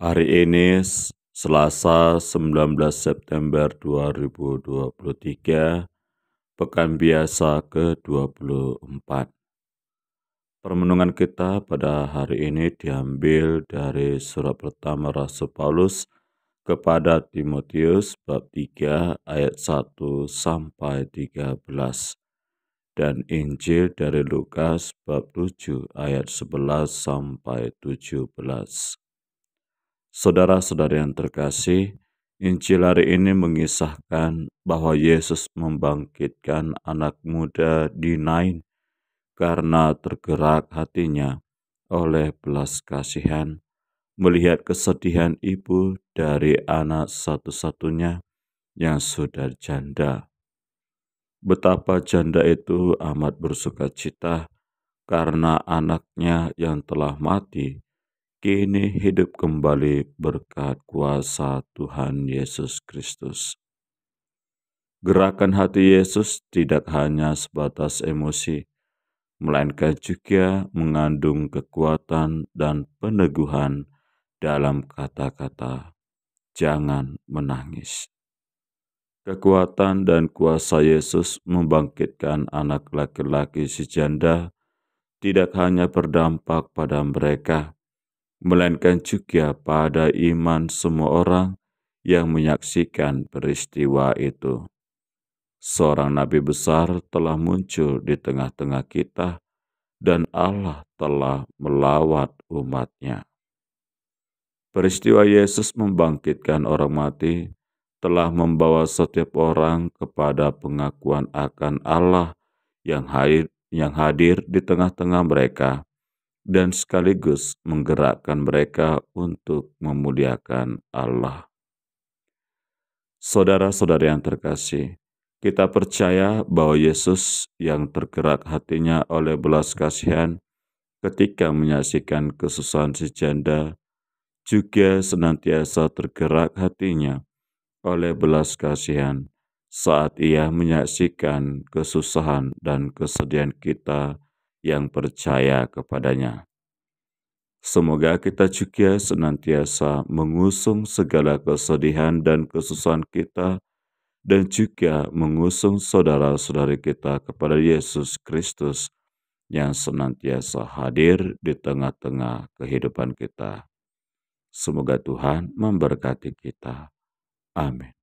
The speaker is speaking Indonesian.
Hari ini Selasa 19 September 2023, pekan biasa ke-24. Permenungan kita pada hari ini diambil dari surat pertama Rasul Paulus kepada Timotius bab 3 ayat 1 sampai 13 dan Injil dari Lukas bab 7 ayat 11 sampai 17. Saudara-saudara yang terkasih, Injil hari ini mengisahkan bahwa Yesus membangkitkan anak muda di Nain karena tergerak hatinya oleh belas kasihan melihat kesedihan ibu dari anak satu-satunya yang sudah janda. Betapa janda itu amat bersuka cita karena anaknya yang telah mati kini hidup kembali berkat kuasa Tuhan Yesus Kristus. Gerakan hati Yesus tidak hanya sebatas emosi, melainkan juga mengandung kekuatan dan peneguhan dalam kata-kata "jangan menangis". Kekuatan dan kuasa Yesus membangkitkan anak laki-laki si janda tidak hanya berdampak pada mereka, melainkan juga pada iman semua orang yang menyaksikan peristiwa itu. Seorang nabi besar telah muncul di tengah-tengah kita dan Allah telah melawat umatnya. Peristiwa Yesus membangkitkan orang mati telah membawa setiap orang kepada pengakuan akan Allah yang hadir, yang hadir di tengah-tengah mereka dan sekaligus menggerakkan mereka untuk memuliakan Allah. saudara saudara yang terkasih, kita percaya bahwa Yesus yang tergerak hatinya oleh belas kasihan ketika menyaksikan kesusahan si janda, juga senantiasa tergerak hatinya oleh belas kasihan saat ia menyaksikan kesusahan dan kesedihan kita yang percaya kepadanya. Semoga kita juga senantiasa mengusung segala kesedihan dan kesusahan kita dan juga mengusung saudara-saudari kita kepada Yesus Kristus yang senantiasa hadir di tengah-tengah kehidupan kita. Semoga Tuhan memberkati kita. Amin.